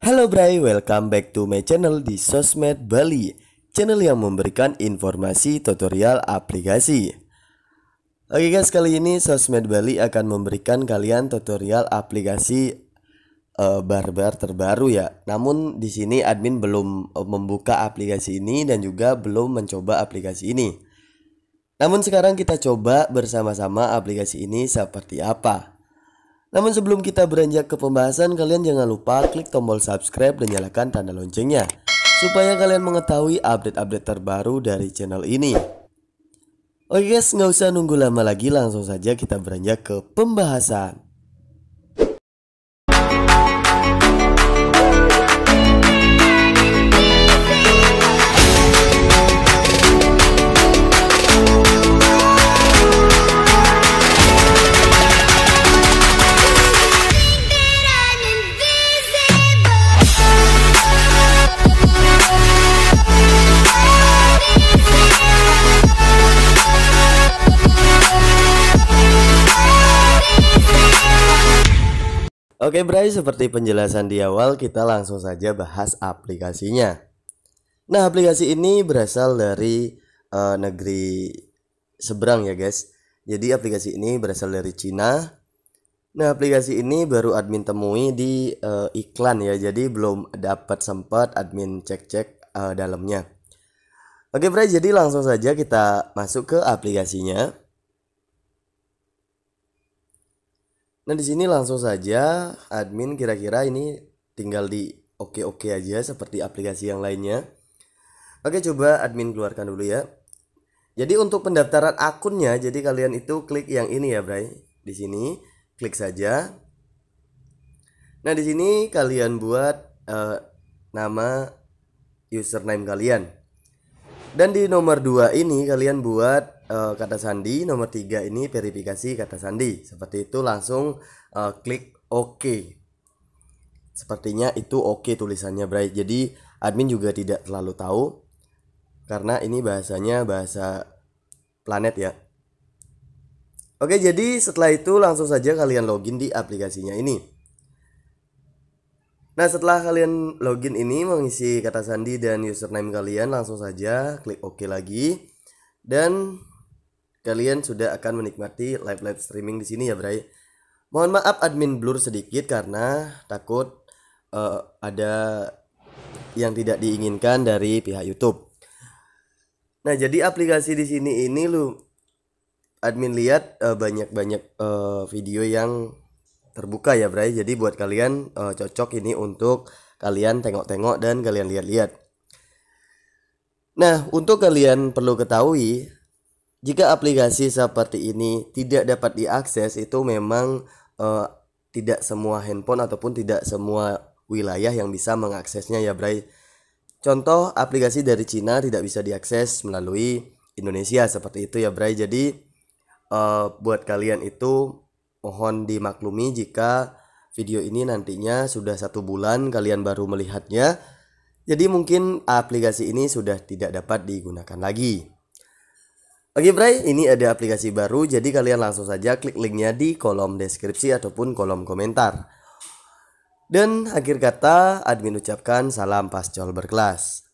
Halo Bray, welcome back to my channel di Sosmed Bali Channel yang memberikan informasi tutorial aplikasi Oke guys, kali ini Sosmed Bali akan memberikan kalian tutorial aplikasi uh, barbar terbaru ya Namun di sini admin belum eh, membuka aplikasi ini dan juga belum mencoba aplikasi ini Namun sekarang kita coba bersama-sama aplikasi ini seperti apa namun sebelum kita beranjak ke pembahasan, kalian jangan lupa klik tombol subscribe dan nyalakan tanda loncengnya supaya kalian mengetahui update-update terbaru dari channel ini. Oke guys, nggak usah nunggu lama lagi, langsung saja kita beranjak ke pembahasan. Oke Bray, seperti penjelasan di awal kita langsung saja bahas aplikasinya. Nah aplikasi ini berasal dari uh, negeri seberang ya guys. Jadi aplikasi ini berasal dari Cina. Nah aplikasi ini baru admin temui di uh, iklan ya, jadi belum dapat sempat admin cek-cek uh, dalamnya. Oke Bray, jadi langsung saja kita masuk ke aplikasinya. Nah di sini langsung saja admin kira-kira ini tinggal di oke-oke aja seperti aplikasi yang lainnya. Oke coba admin keluarkan dulu ya. Jadi untuk pendaftaran akunnya jadi kalian itu klik yang ini ya Bray. Di sini klik saja. Nah di sini kalian buat uh, nama username kalian. Dan di nomor 2 ini kalian buat uh, kata sandi nomor tiga ini verifikasi kata sandi seperti itu langsung uh, klik OK sepertinya itu oke tulisannya Bray jadi admin juga tidak terlalu tahu karena ini bahasanya bahasa planet ya Oke jadi setelah itu langsung saja kalian login di aplikasinya ini Nah setelah kalian login ini mengisi kata sandi dan username kalian langsung saja klik OK lagi dan Kalian sudah akan menikmati live-live streaming di sini ya, Bray. Mohon maaf admin blur sedikit karena takut uh, ada yang tidak diinginkan dari pihak YouTube. Nah, jadi aplikasi di sini ini lu admin lihat eh, banyak-banyak uh, eh, banyak -banyak, uh, video yang terbuka ya, Bray. Jadi buat kalian uh, cocok ini untuk kalian tengok-tengok dan kalian lihat-lihat. Nah, untuk kalian perlu ketahui jika aplikasi seperti ini tidak dapat diakses, itu memang uh, tidak semua handphone ataupun tidak semua wilayah yang bisa mengaksesnya ya Bray. Contoh aplikasi dari Cina tidak bisa diakses melalui Indonesia seperti itu ya Bray. Jadi uh, buat kalian itu mohon dimaklumi jika video ini nantinya sudah satu bulan kalian baru melihatnya. Jadi mungkin aplikasi ini sudah tidak dapat digunakan lagi. Oke Bray, ini ada aplikasi baru jadi kalian langsung saja klik linknya di kolom deskripsi ataupun kolom komentar. Dan akhir kata, admin ucapkan salam pascol berkelas.